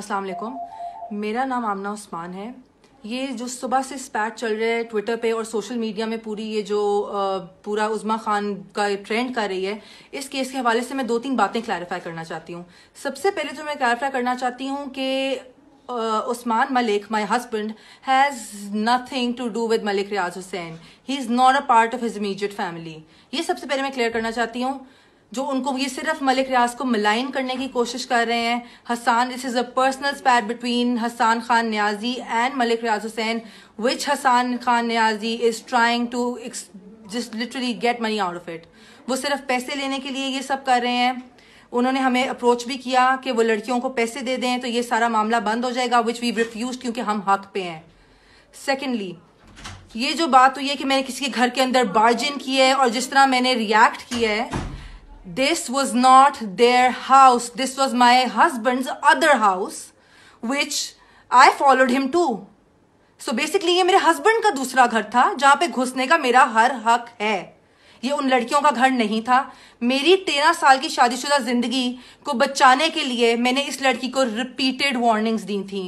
अस्सलाम वालेकुम मेरा नाम आमना उस्मान है ये जो सुबह से स्पैट चल रहा है ट्विटर पे और सोशल मीडिया में पूरी ये जो पूरा उज़मा खान का ट्रेंड कर रही है इस केस के हवाले से मैं दो तीन बातें क्लैरिफाई करना चाहती हूँ सबसे पहले जो मैं क्लैरिफाई करना चाहती हूँ कि Usman Malik my husband has nothing to do with Malik Riaz Hussain he is not a part of his immediate family ये सबसे पहले मैं क्लियर करना चाहती हूँ जो उनको ये सिर्फ मलिक रियाज को मलाइन करने की कोशिश कर रहे हैं Hassan this is a personal affair between Hassan Khan Niazi and Malik Riaz Hussain which Hassan Khan Niazi is trying to just literally get money out of it वो सिर्फ पैसे लेने के लिए ये सब कर रहे हैं उन्होंने हमें अप्रोच भी किया कि वो लड़कियों को पैसे दे दें तो ये सारा मामला बंद हो जाएगा विच वी रिफ्यूज क्योंकि हम हक पे हैं सेकेंडली ये जो बात हुई है कि मैंने किसी के घर के अंदर बार्जिन की है और जिस तरह मैंने रिएक्ट किया है this was not their house this was my husband's other house which i followed him to so so basically ये मेरे हस्बैंड का दूसरा घर था जहां पे घुसने का मेरा हर हक है ये उन लड़कियों का घर नहीं था मेरी तेरह साल की शादीशुदा जिंदगी को बचाने के लिए मैंने इस लड़की को रिपीटेड वार्निंग्स दी थी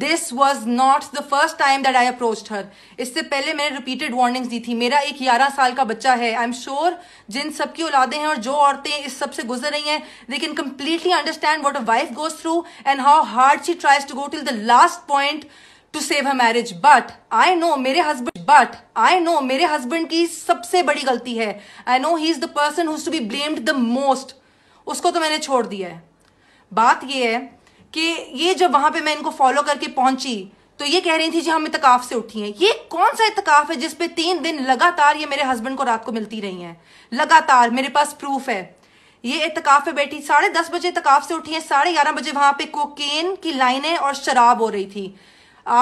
this was not the first time that I approach her इससे पहले मैंने रिपीटेड वार्निंग्स दी थी मेरा एक ग्यारह साल का बच्चा है आई एम श्योर जिन सबकी औलादे हैं और जो औरतें इस सबसे गुजर रही हैं they can completely understand what a wife goes through and how hard she tries to go till the last point to save a marriage but I know मेरे हस्बैंड बट आई नो मेरे husband की सबसे बड़ी गलती है I know he is the person who's to be blamed the most उसको तो मैंने छोड़ दिया है बात यह है कि ये जब वहां पे मैं इनको फॉलो करके पहुंची तो ये कह रही थी जी हम इतकाफ से उठी हैं ये कौन सा इतकाफ है जिसपे तीन दिन लगातार ये मेरे हस्बैंड को रात को मिलती रही हैं लगातार मेरे पास प्रूफ है ये इतकाफ पे बैठी साढ़े दस बजे इतकाफ से उठी है साढ़े ग्यारह बजे वहां पे कोकेन की लाइनें और शराब हो रही थी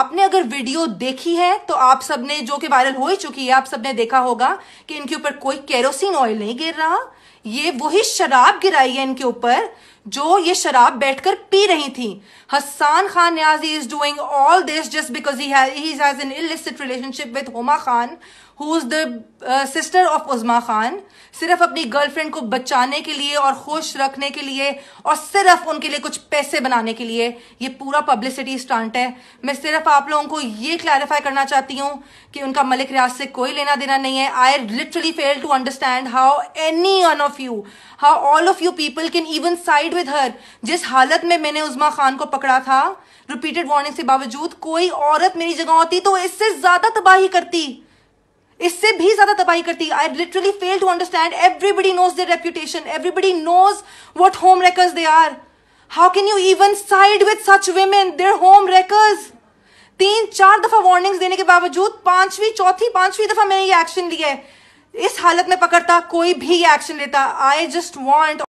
आपने अगर वीडियो देखी है तो आप सबने जो कि वायरल हो ही चुकी है आप सबने देखा होगा कि इनके ऊपर कोई केरोसिन ऑयल नहीं गिर रहा ये वही शराब गिराई है इनके ऊपर जो ये शराब बैठकर पी रही थी Hasan Khan Niazi is doing all this just because he has an illicit relationship with Homa Khan who is the sister of Uzma Khan सिर्फ अपनी गर्लफ्रेंड को बचाने के लिए और खुश रखने के लिए और सिर्फ उनके लिए कुछ पैसे बनाने के लिए ये पूरा पब्लिसिटी स्टांट है मैं सिर्फ आप लोगों को ये क्लैरिफाई करना चाहती हूँ कि उनका मलिक रियाज से कोई लेना देना नहीं है I literally fail to understand how any one of you how all of you people can even side side with her जिस हालत में मैंने उजमा खान को पकड़ा था रिपीटेड वार्निंग के बावजूद कोई औरत मेरी जगह होती तो इससे ज्यादा तबाही करती इससे भी ज्यादा तबाही करती I literally fail to understand everybody knows their reputation everybody knows what home wreckers they are how can you even side with such women they're home wreckers तीन चार दफा वार्निंग देने के बावजूद पांचवी चौथी पांचवी दफा मैंने ये एक्शन लिया है इस हालत में पकड़ता कोई भी एक्शन लेता आई जस्ट वॉन्ट